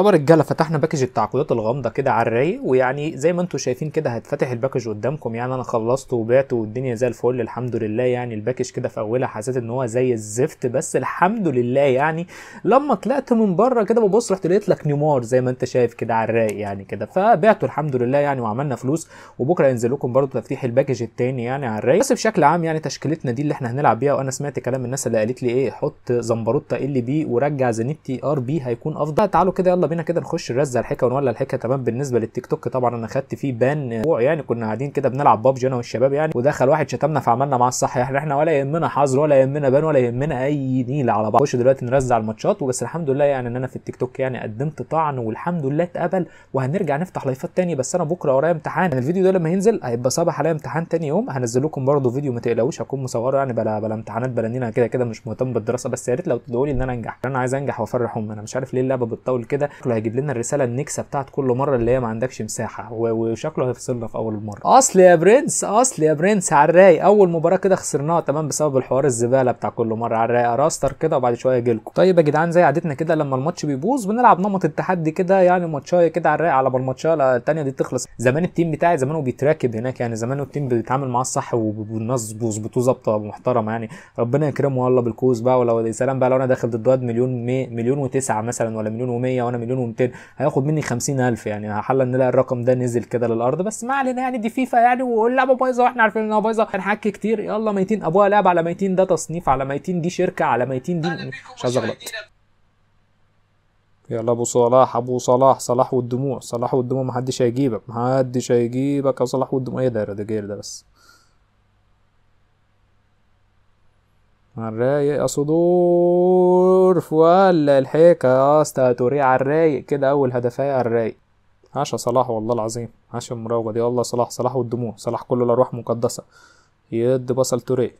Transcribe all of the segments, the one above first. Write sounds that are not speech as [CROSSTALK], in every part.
يعتبر الجلة فتحنا باكج التعقيدات الغامضه كده على الرايق ويعني زي ما انتم شايفين كده هتفتح الباكج قدامكم يعني انا خلصته وبعته والدنيا زي الفل الحمد لله يعني الباكج كده في اولها حسيت ان هو زي الزفت بس الحمد لله يعني لما طلعت من بره كده ببص رحت لقيت لك نيمار زي ما انت شايف كده على الرايق يعني كده فبعته الحمد لله يعني وعملنا فلوس وبكره ينزل لكم برده تفتيح الباكج التاني يعني على الرايق بس بشكل عام يعني تشكيلتنا دي اللي احنا هنلعب بيها وانا سمعت كلام الناس اللي قالت لي ايه حط زمبروتا ال بي ورجع زنيتي ار بي هيكون افضل تعالوا كده يلا بينا كده نخش نرزع الحكه ونولع الحكه تمام بالنسبه للتيك توك طبعا انا خدت فيه بان اسبوع يعني كنا قاعدين كده بنلعب بابجي انا والشباب يعني ودخل واحد شتمنا فعملنا معاه الصح يعني احنا ولا يهمنا حظر ولا يهمنا بان ولا يهمنا اي نيل على بعض نخش دلوقتي نرزع الماتشات وبس الحمد لله يعني ان انا في التيك توك يعني قدمت طعن والحمد لله اتقبل وهنرجع نفتح لايفات تاني بس انا بكره ورايا امتحان يعني الفيديو ده لما ينزل هيبقى صباح عليا امتحان تاني يوم هنزل لكم برده فيديو ما تقلقوش هكون مصوره يعني بلا بلا امتحانات بلا نيل انا كده كده مش مهتم بالدراسه بس يا ريت لو تدعوا لي ان انا انجح انا عايز انجح وافرحهم انا مش عارف ليه اللعبه بتطول كده شكله هيجيب لنا الرساله النكسه بتاعت كل مره اللي هي ما عندكش مساحه وشكله هيفصلنا في اول المره اصل يا برنس اصل يا برنس على الرايق اول مباراه كده خسرناها تمام بسبب الحوار الزباله بتاع كل مره على الرايق راستر كده وبعد شويه لكم طيب يا جدعان زي عادتنا كده لما الماتش بيبوظ بنلعب نمط التحدي كده يعني ماتشايه كده على الرايق على ما الماتشايه الثانيه دي تخلص زمان التيم بتاعي زمانه بيتراكب هناك يعني زمان التيم بيتعامل معاه الصح والناس بيظبطوه ظبطه محترمه يعني ربنا يكرمه والله بالكوز بقى ولو سلام بقى لو انا داخل ضد واد مليون مي مليون وتسعه مثلا ولا مليون و100 وانا مليون و200 هياخد مني 50000 يعني هحاول نلاقي الرقم ده نزل كده للارض بس ما علينا يعني دي فيفا يعني واللعبه بايظه واحنا عارفين انها بايظه هنحكي كتير يلا ميتين ابوها لعب على ميتين ده تصنيف على ميتين دي شركه على ميتين دي مش عايز اغلط يلا ابو صلاح ابو صلاح صلاح والدموع صلاح والدموع محدش هيجيبك محدش هيجيبك يا صلاح والدموع ايه ده ده جير ده بس على الرايق صدور ولا الحيكة يا اسطى توري على الرايق كده أول هدفاي على الرايق عاش صلاح والله العظيم عاش المراوغة دي والله صلاح صلاح والدموع صلاح كله الأرواح مقدسة يد بصل توري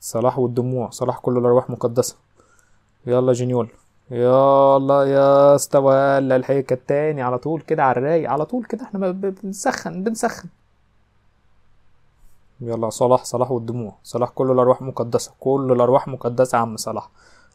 صلاح والدموع صلاح كله الأرواح مقدسة يلا جنيول يلا يا اسطى ولا الحيكة التاني على طول كده على الرايق على طول كده احنا بنسخن بنسخن يلا صلاح صلاح والدموع صلاح كل الارواح مقدسه كل الارواح مقدسه يا عم صلاح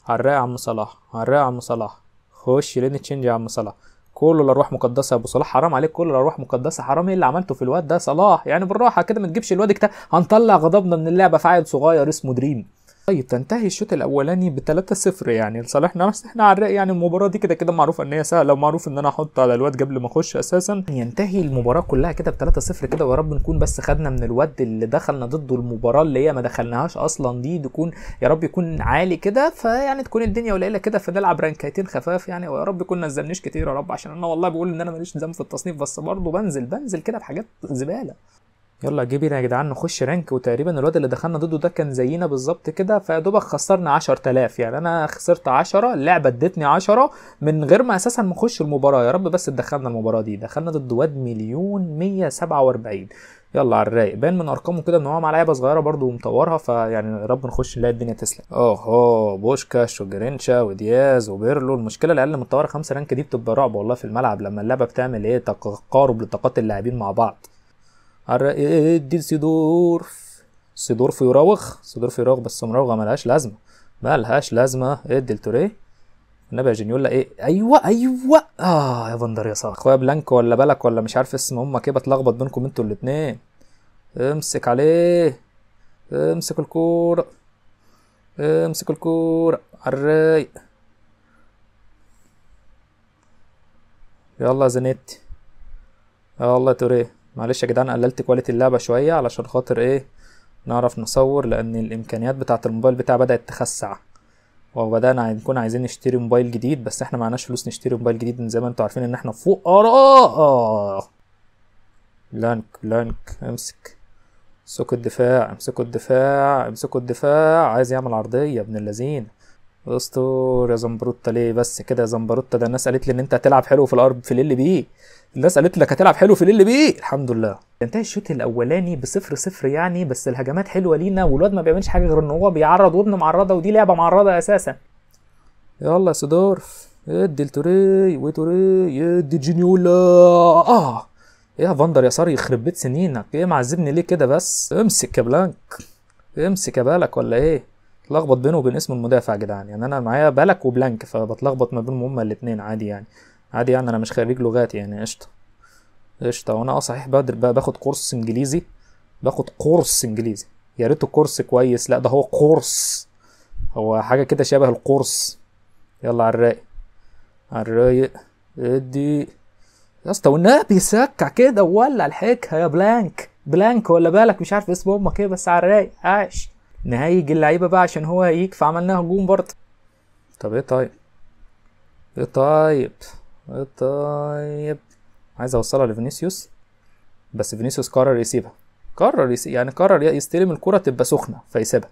عراق يا عم صلاح عراق يا عم صلاح خش لين تشينج يا عم صلاح كل الارواح مقدسه يا ابو صلاح حرام عليك كل الارواح مقدسه حرام ايه اللي عملته في الواد ده صلاح يعني بالراحه كده ما تجيبش الواد ده هنطلع غضبنا من اللعبه في عيل صغير اسمه دريم طيب تنتهي الشوط الاولاني ب 3-0 يعني لصالحنا بس احنا على الراي يعني المباراه دي كده كده معروفه ان هي سهله ومعروف ان انا احط على الواد قبل ما اخش اساسا ينتهي المباراه كلها كده ب 3-0 كده ويا رب نكون بس خدنا من الواد اللي دخلنا ضده المباراه اللي هي ما دخلناهاش اصلا دي تكون يا رب يكون عالي كده فيعني تكون الدنيا قليله كده فنلعب رانكايتين خفاف يعني ويا رب يكون نزلنيش كتير يا رب عشان انا والله بقول ان انا ماليش ذنب في التصنيف بس برضه بنزل بنزل كده بحاجات زباله يلا جيبينا يا جدعان نخش رانك وتقريبا الواد اللي دخلنا ضده ده كان زينا بالظبط كده فيا دوبك خسرنا 10000 يعني انا خسرت 10 اللعبه ادتني 10 من غير ما اساسا نخش المباراه يا رب بس اتدخلنا المباراه دي دخلنا ضد واد مليون 147 يلا على الرايق باين من ارقامه كده ان هو معاه لعيبه صغيره برده ومطورها فيعني يا رب نخش نلاقي الدنيا تسلم اوه بوشكاش وجرينشا ودياز وبيرلو المشكله العيال اللي خمسه رانك دي بتبقى رعب والله في الملعب لما اللعبه بتعمل ايه تقارب لطاقات اللاعبين مع بعض إيه- إيه- إيه، ادي لسيدورف سيدورف يراوغ سيدورف يراوغ بس مراوغه ملهاش لازمه ملهاش لازمه ادي لتوريه النبي يا جنيولا ايه ايوه ايوه اه يا بندر يا صاحبي اخويا بلانك ولا بالك ولا مش عارف اسم امك كده بتلخبط بينكم انتوا الاتنين امسك عليه امسك الكوره امسك الكوره عري يلا زنيت يلا توريه معلش يا جدعان قللت كواليتي اللعبه شويه علشان خاطر ايه نعرف نصور لان الامكانيات بتاعه الموبايل بتاعي بدات تخسع وبدانا نكون عايزين نشتري موبايل جديد بس احنا معناش فلوس نشتري موبايل جديد من زي ما انتوا عارفين ان احنا فقراء لانك لانك امسك امسكوا الدفاع امسكوا الدفاع امسكوا الدفاع عايز يعمل عرضيه ابن اللذين اسطوره يا زمبروتا ليه بس كده يا زمبروتا ده الناس قالت لي ان انت هتلعب حلو في الارض في ال بي الناس قالت لك هتلعب حلو في ال بي الحمد لله انتهى الشوط الاولاني بصفر صفر يعني بس الهجمات حلوه لينا والواد ما بيعملش حاجه غير ان هو بيعرض وابن معرضه ودي لعبه معرضه اساسا يلا يا سيدورف ادي التوري وتوري ادي جينيولا اه ايه يا فاندر يا ساري يخرب بيت سنينك ايه معذبني ليه كده بس امسك يا بلانك امسك يا بالك ولا ايه تلخبط بينه وبين اسم المدافع يا جدعان يعني انا معايا بلك وبلانك فبتلخبط ما بينهم هما الاثنين عادي يعني عادي يعني انا مش خريج لغات يعني قشطه قشطه وانا اه صحيح بدر باخد كورس انجليزي باخد كورس انجليزي يا ريته كورس كويس لا ده هو كورس هو حاجه كده شبه القرص يلا على الرايق على الرايق ادي يا اسطى والنبي سكع كده وولع الحكه يا بلانك بلانك ولا بالك مش عارف اسم امك ايه بس على الرايق عاش نهايج اللعيبه بقى عشان هو هيك فعملنا هجوم برضه طب ايه طيب ايه طيب ايه طيب عايز اوصلها لفينيسيوس بس فينيسيوس قرر يسيبها قرر يعني قرر يستلم الكره تبقى سخنه فيسيبها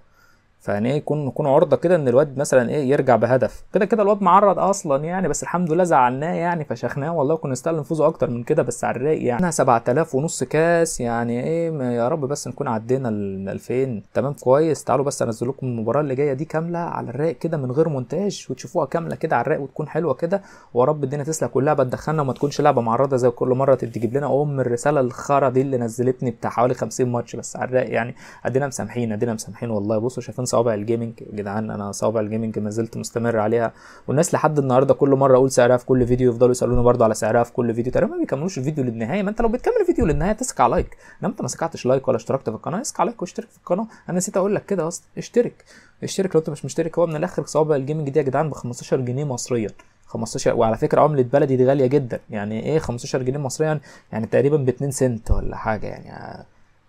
فيعني ايه يكون يكون عرضه كده ان الواد مثلا ايه يرجع بهدف كده كده الواد معرض اصلا يعني بس الحمد لله زعلناه يعني فشخناه والله كنا نستاهل نفوزه اكتر من كده بس على الرايق يعني 7000 ونص كاس يعني ايه يا رب بس نكون عدينا ال 2000 تمام كويس تعالوا بس انزل لكم المباراه اللي جايه دي كامله على الرايق كده من غير مونتاج وتشوفوها كامله كده على الرايق وتكون حلوه كده ويا رب الدنيا تسلك كلها بتدخلنا وما تكونش لعبه معرضه زي كل مره تجيب لنا ام الرساله الخرا دي اللي نزلتني بتاع حوالي 50 ماتش بس على الرايق يعني ادينا مسامحين ادينا مسامحين والله بصوا شايفين صوابع الجيمنج يا جدعان انا صوابع الجيمنج ما زلت مستمر عليها والناس لحد النهارده كل مره اقول سعرها في كل فيديو يفضلوا يسالوني برده على سعرها في كل فيديو تقريبا ما بيكملوش الفيديو للنهايه ما انت لو بتكمل الفيديو للنهايه تسك على لايك لو انت ما سكعتش لايك ولا اشتركت في القناه اسك على لايك واشترك في القناه انا نسيت اقول لك كده اصلا اشترك اشترك لو انت مش مشترك هو من الاخر صوابع الجيمنج دي يا جدعان ب 15 جنيه مصريا 15 وعلى فكره عمله بلدي دي غاليه جدا يعني ايه 15 جنيه مصريا يعني تقريبا ب 2 سنت ولا حاجه يعني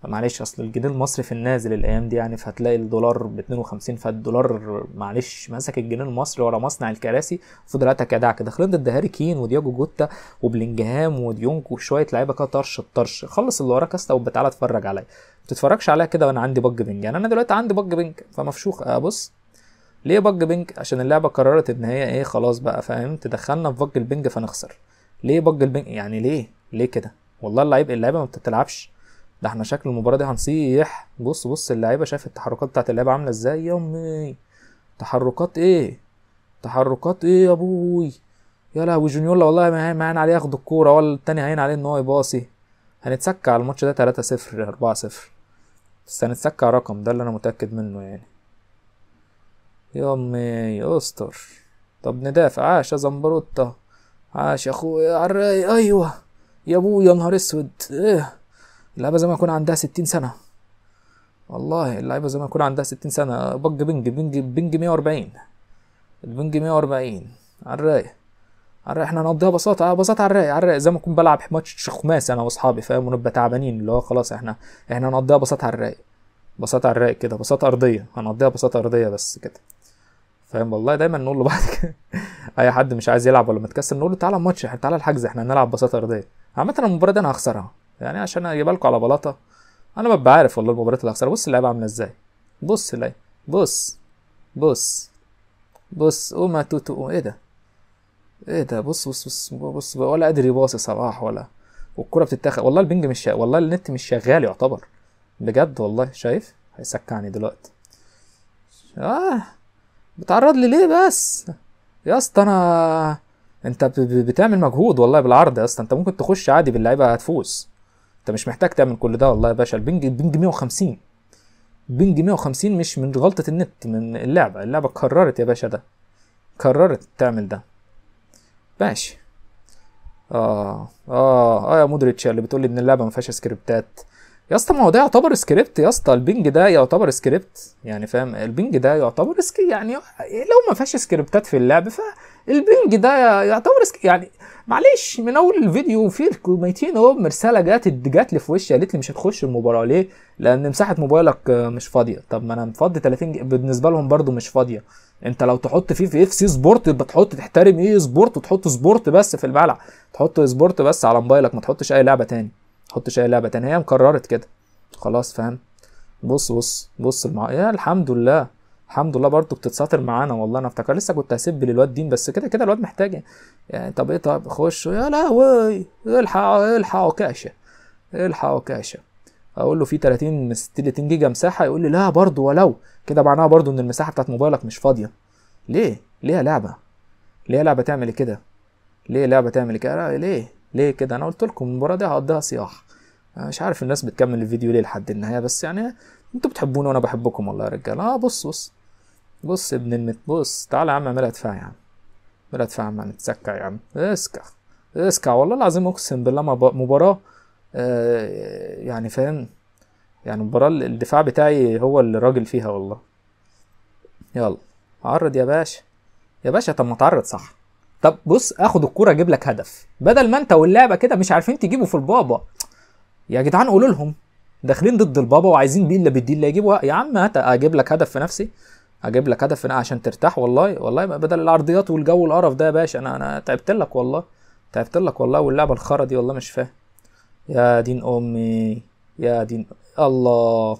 معلش اصل الجنيه المصري في النازل الايام دي يعني فهتلاقي الدولار ب 52 فالدولار معلش مسك الجنيه المصري ورا مصنع الكراسي فضل كدعك كده خلينا ضد هاري كين ودياجو جوتا وبلينجهام وديونج وشويه لعيبه كده طرش الطرش خلص اللي وراك استا وبتعالى اتفرج عليا ما تتفرجش عليا كده وانا عندي بج بنج يعني انا دلوقتي عندي بج بنج فمفشوخ ابص آه، ليه بج بنج عشان اللعبه قررت ان هي ايه خلاص بقى فاهم تدخلنا في بج البنج فنخسر ليه بج البنج يعني ليه ليه كده والله اللعيب اللعيبه ما بتتلعبش ده احنا شكل المباراه دي هنصيح بص بص اللعيبه شايف التحركات بتاعت اللعيبه عامله ازاي امي تحركات ايه تحركات ايه يا ابوي يا لهوي جونيولا والله ما هين عليه ياخد الكوره ولا التاني هين عليه ان هو يباصي هنتسكع على الماتش ده 3 0 4 0 بس هنتسكع رقم ده اللي انا متاكد منه يعني يا امي استر طب ندافع عاش يا زمبروطه عاش يا اخويا ايوه يا ابويا يا نهار اسود ايه اللعيبه زي ما يكون عندها 60 سنه والله اللعيبه زي ما يكون عندها 60 سنه بج بنج بنج بنج 140 البنج 140 على الرايق على الرايق احنا هنقضيها بساطه آه، بساطه على الرايق على الرايق زي ما اكون بلعب ماتش خماس انا واصحابي فاهم ونبقى تعبانين اللي هو خلاص احنا احنا هنقضيها بساطه على الرايق بساطه على الرايق كده بساطه ارضيه هنقضيها بساطه ارضيه بس كده فاهم والله دايما نقول لبعض [LAUGHS] اي حد مش عايز يلعب ولا متكسر نقول له تعالى الماتش تعالى الحجز احنا هنلعب بساطه ارضيه عامه المباراه دي انا هخسرها يعني عشان اجيبها لكم على بلاطه انا ببقى عارف والله المباريات اللي هخسرها بص اللعيبه عامله ازاي بص اللعيبه بص بص بص وما توتو ايه ده ايه ده بص بص بص بص ولا قادر يباصي صلاح ولا والكرة بتتاخد والله البنج مش شغال والله النت مش شغال يعتبر بجد والله شايف هيسكعني دلوقتي اه بتعرض لي ليه بس يا اسطى انا انت بتعمل مجهود والله بالعرض يا اسطى انت ممكن تخش عادي باللعيبه هتفوز انت مش محتاج تعمل كل ده والله يا باشا البنج البنج 150 بنج 150 مش من غلطة النت من اللعبة اللعبة قررت يا باشا ده قررت تعمل ده ماشي اه اه اه يا مودريتش اللي بتقول ان اللعبة ما فيهاش سكريبتات يا اسطى ما هو ده يعتبر سكريبت يا اسطى البنج ده يعتبر سكريبت يعني فاهم البنج ده يعتبر سكي يعني لو ما فيهاش سكريبتات في اللعب ف البنج ده يعتبر يعني معلش من اول الفيديو في ميتين هو رساله جات جات لي في وشي قالت لي مش هتخش المباراه ليه؟ لان مساحه موبايلك آه، مش فاضيه طب ما انا مفضي 30 جي... بالنسبه لهم برده مش فاضيه انت لو تحط فيه في اف سي سبورت يبقى تحط تحترم ايه سبورت وتحط سبورت بس في الملعب تحط سبورت بس على موبايلك ما تحطش اي لعبه تاني ما تحطش اي لعبه تاني هي مكررت كده خلاص فاهم بص بص بص المع... يا الحمد لله الحمد لله برضو بتتساطر معانا والله انا افتكر لسه كنت هسب للواد دين بس كده كده الواد محتاج يعني, يعني طب ايه طب خش يا لهوي الحق الحقوا كاشة الحقوا كاشة اقول له في 30 60 جيجا مساحه يقول لي لا برضو ولو كده معناها برضو ان المساحه بتاعت موبايلك مش فاضيه ليه ليه لعبه ليه لعبه تعمل كده ليه لعبه تعمل كده ليه ليه كده انا قلت لكم المباراه دي هقضيها صياح مش عارف الناس بتكمل الفيديو ليه لحد النهايه بس يعني انتوا بتحبوني وانا بحبكم والله يا رجاله اه بص بص بص ابن المت بص تعالى يا عم اعملها دفاع يا عم اعملها دفاع يا عم نتسكع يا عم اسكع اسكع والله العظيم اقسم بالله مباراه آه يعني فاهم يعني المباراه الدفاع بتاعي هو اللي راجل فيها والله يلا عرض يا باشا يا باشا طب ما تعرض صح طب بص اخد الكوره اجيب لك هدف بدل ما انت واللعبه كده مش عارفين تجيبوا في البابا يا جدعان قولوا لهم داخلين ضد البابا وعايزين بيه الا بيديه اللي يجيبوا يا عم هات اجيب لك هدف في نفسي اجيب لك هدف عشان ترتاح والله والله بدل العرضيات والجو القرف ده يا باشا انا انا تعبت لك والله تعبت لك والله واللعبه الخرا دي والله مش فاهم يا دين امي يا دين الله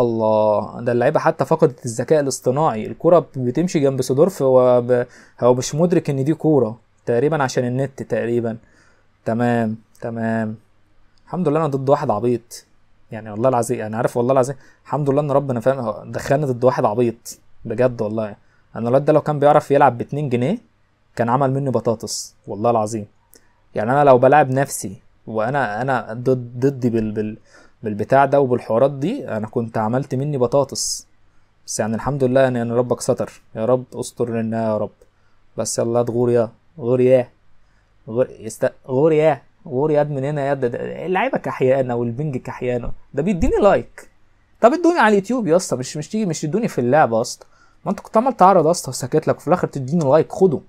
الله ده اللعيبه حتى فقدت الذكاء الاصطناعي الكوره بتمشي جنب سودورف وب... هو مش مدرك ان دي كوره تقريبا عشان النت تقريبا تمام تمام الحمد لله انا ضد واحد عبيط يعني والله العظيم انا عارف والله العظيم الحمد لله ان ربنا فاهم دخلنا ضد واحد عبيط بجد والله انا الواد ده لو كان بيعرف يلعب باتنين جنيه كان عمل مني بطاطس والله العظيم يعني انا لو بلعب نفسي وانا انا ضد ضدي بال بال بالبتاع ده وبالحوارات دي انا كنت عملت مني بطاطس بس يعني الحمد لله يعني ربك ستر يا رب استر لنا يا رب بس يلا غور يا غور يا من هنا يا اللعيبه كحيانه والبنج كحيانه ده بيديني لايك طب ادوني على اليوتيوب يا اسطى مش مش تيجي مش تدوني في اللعبه يا اسطى ما انت كنت عمال تعرض اسطى سكت لك وفي الاخر تديني لايك خده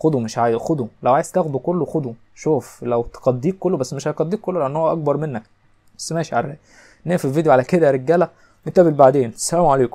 خده مش عايز خده لو عايز تاخده كله خده شوف لو تقضيك كله بس مش هيقضيك كله لان هو اكبر منك بس ماشي على نقفل الفيديو على كده يا رجاله نتقابل بعدين السلام عليكم